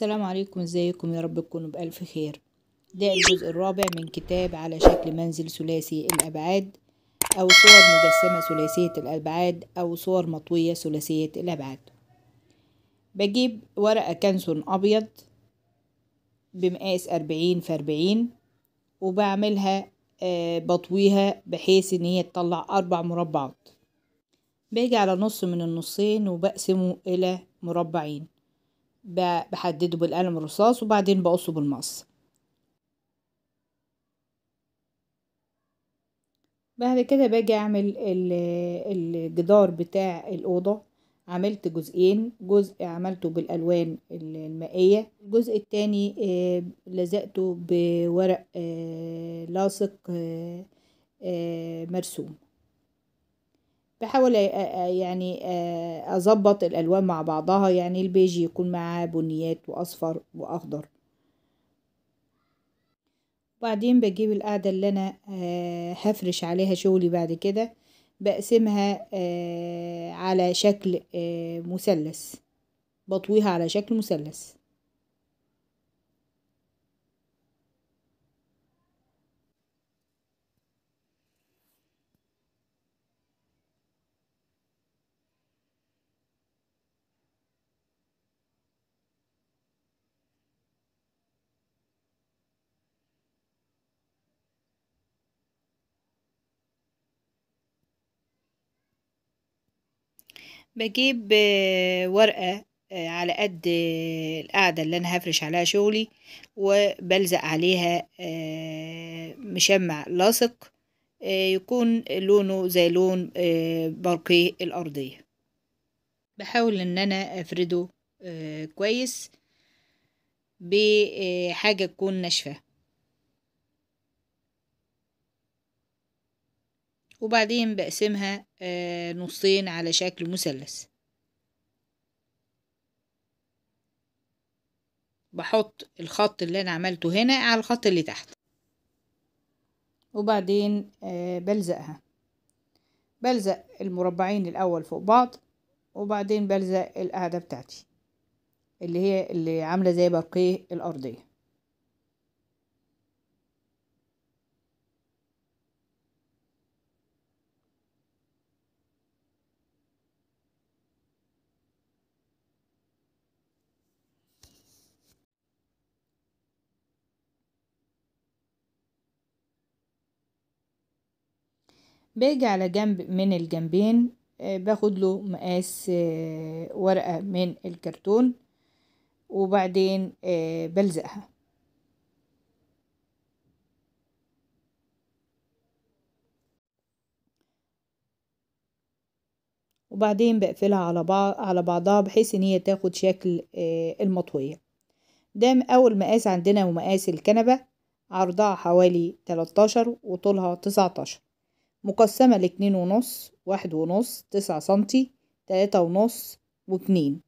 السلام عليكم ازيكم يا رب تكونوا بألف خير ده الجزء الرابع من كتاب على شكل منزل ثلاثي الأبعاد أو صور مجسمة ثلاثية الأبعاد أو صور مطوية ثلاثية الأبعاد بجيب ورقة كانسون أبيض بمقاس أربعين في أربعين وبعملها آه، بطويها بحيث إن هي تطلع أربع مربعات باجي على نص من النصين وبقسمه إلى مربعين بحدده بالقلم الرصاص وبعدين بقصه بالمقص بعد كده باجي اعمل الجدار بتاع الاوضه عملت جزئين جزء عملته بالالوان المائيه الجزء التاني آه، لزقته بورق آه، لاصق آه، مرسوم بحاول يعني أظبط الألوان مع بعضها يعني البيج يكون معاه بنيات وأصفر وأخضر وبعدين بجيب القاعدة اللي أنا هفرش عليها شغلي بعد كده بقسمها على شكل مثلث بطويها على شكل مثلث بجيب آه، ورقة آه، على قد آه، القاعدة اللي أنا هفرش عليها شغلي وبلزق عليها مشمع لاصق يكون لونه زي لون باركيه الأرضية بحاول إن أنا أفرده كويس بحاجة تكون ناشفة وبعدين بقسمها آه، نصين على شكل مثلث بحط الخط اللي انا عملته هنا على الخط اللي تحت وبعدين آه، بلزقها بلزق المربعين الاول فوق بعض وبعدين بلزق القاعده بتاعتي اللي هي اللي عامله زي برقيه الارضيه باجي على جنب من الجنبين آه، باخد له مقاس آه، ورقة من الكرتون وبعدين آه، بلزقها وبعدين بقفلها على بعض على بعضها بحيث ان هي تاخد شكل المطوية ده اول مقاس عندنا ومقاس الكنبة عرضها حوالي 13 وطولها 19 مقسمة لاتنين ونص واحد ونص تسعة سنتي تلاتة ونص واتنين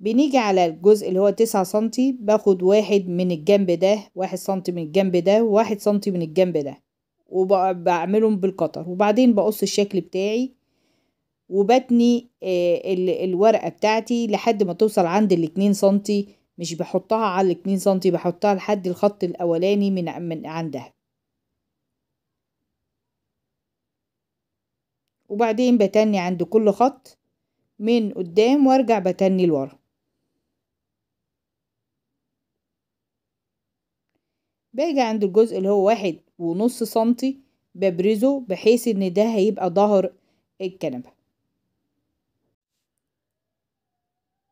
بنيجي على الجزء اللي هو تسعة سنتي باخد واحد من الجنب ده واحد سنتي من الجنب ده وواحد سنتي من الجنب ده وبعملهم بالقطر وبعدين بقص الشكل بتاعي وبتني آه، الورقة بتاعتي لحد ما توصل عند الاتنين سنتي مش بحطها على الاتنين سنتي بحطها لحد الخط الأولاني من من عندها وبعدين بتني عند كل خط من قدام وارجع بتني لورا باجي عند الجزء اللي هو واحد ونص سنتي ببرزه بحيث ان ده هيبقى ظهر الكنبة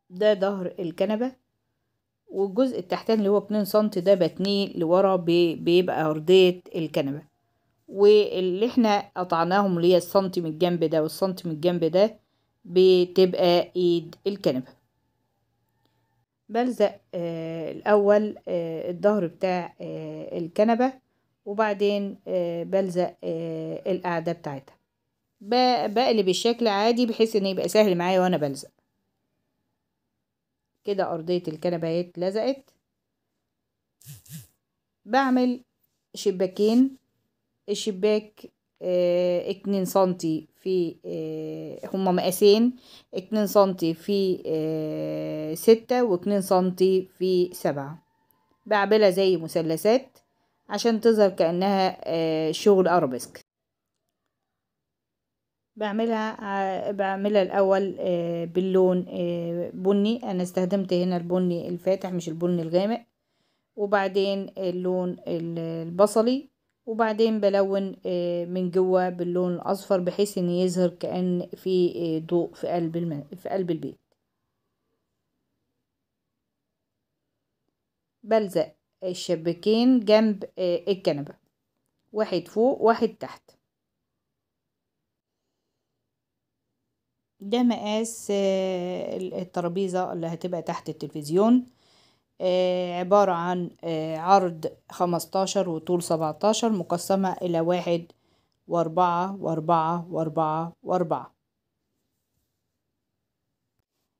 ده ظهر الكنبة والجزء التحتاني اللي هو اتنين سنتي ده بتنيه لورا بيبقى أرضية الكنبة واللي احنا قطعناهم اللي هي السنتي من الجنب ده والسنتي من الجنب ده بتبقى ايد الكنبة بلزق آه الاول آه الظهر بتاع آه الكنبة وبعدين آه بلزق آه القاعدة بتاعتها بقلب الشكل عادي بحيث ان يبقى سهل معايا وانا بلزق كده ارضية الكنبة اهي اتلزقت بعمل شباكين الشباك آه، اتنين سنتي في آه، هما مقاسين اتنين سنتي في آه، ستة واتنين سنتي في سبعة بعملها زي مثلثات عشان تظهر كأنها شغل أرابيسك بعملها بعملها الأول باللون بني أنا استخدمت هنا البني الفاتح مش البني الغامق وبعدين اللون البصلي وبعدين بلون آه، من جوه باللون الاصفر بحيث ان يظهر كأن في آه، ضوء في قلب الم... في قلب البيت بلزق الشباكين جنب آه، الكنبة واحد فوق واحد تحت ده مقاس الترابيزة اللي هتبقى تحت التلفزيون آه، عبارة عن آه، عرض خمستاشر وطول سبعتاشر مقسمة إلى واحد وأربعة وأربعة وأربعة وأربعة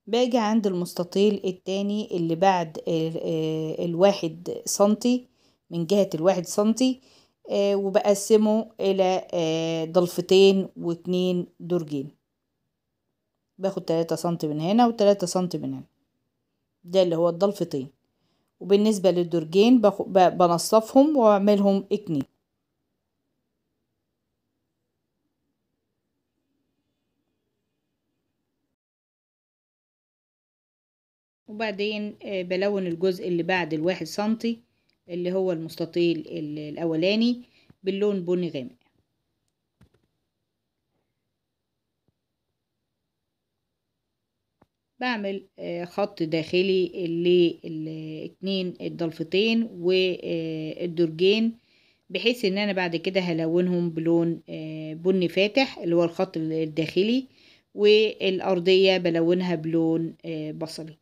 باجي عند المستطيل التاني اللي بعد آه، الواحد سنتي من جهة الواحد سنتي وبقسمه إلى ضلفتين واتنين درجين باخد تلاتة سنتي من هنا وتلاتة سنتي من هنا ده اللي هو الضلفتين وبالنسبة للدرجين بنصفهم واعملهم إكني وبعدين آه، بلون الجزء اللي بعد الواحد سنتي اللي هو المستطيل الأولاني باللون بني غامق بعمل آه، خط داخلي للاتنين الضلفتين والدرجين آه، بحيث ان انا بعد كده هلونهم بلون آه، بني فاتح اللي هو الخط الداخلي والارضيه بلونها بلون بصلي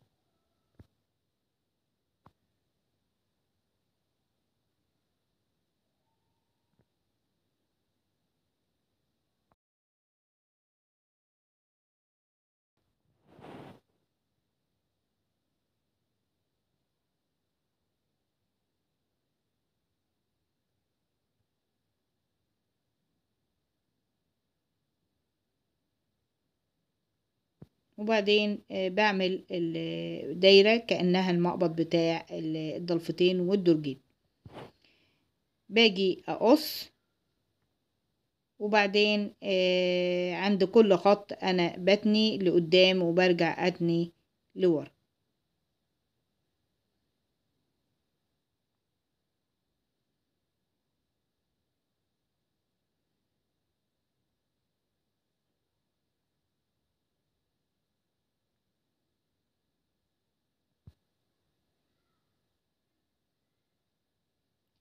وبعدين آه، بعمل الدايرة كأنها المقبض بتاع الضلفتين والدرجين باجي أقص وبعدين آه، عند كل خط أنا بتني لقدام وبرجع أتني لورا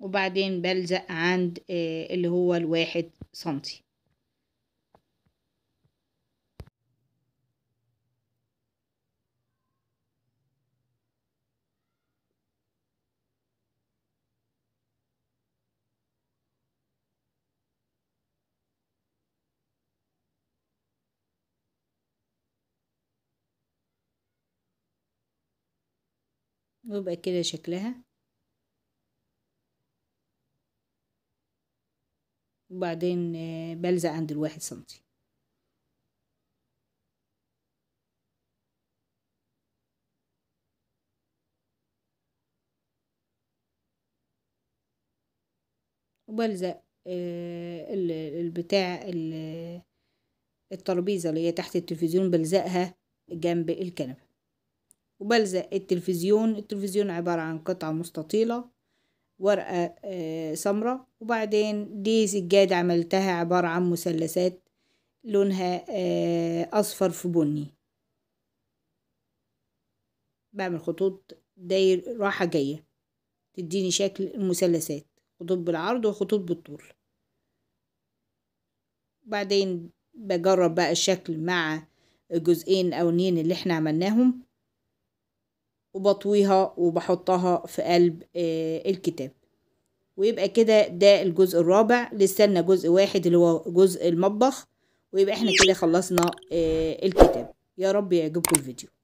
وبعدين بلزق عند آه، اللي هو الواحد سنتي ويبقى كده شكلها وبعدين آه، بلزق عند الواحد سنتي وبلزق آه، البتاع الترابيزة اللي هي تحت التلفزيون بلزقها جنب الكنبة وبلزق التلفزيون التلفزيون عبارة عن قطعة مستطيلة ورقة آه، سمراء وبعدين دي سجادة عملتها عبارة عن مثلثات لونها آه، أصفر في بني بعمل خطوط داير راحة جاية تديني شكل المثلثات خطوط بالعرض وخطوط بالطول بعدين بجرب بقى الشكل مع جزئين أو اتنين اللي احنا عملناهم وبطويها وبحطها في قلب آه، الكتاب ويبقى كده ده الجزء الرابع لسنا جزء واحد اللي هو جزء المطبخ ويبقى احنا كده خلصنا آه، الكتاب يا رب يعجبكم الفيديو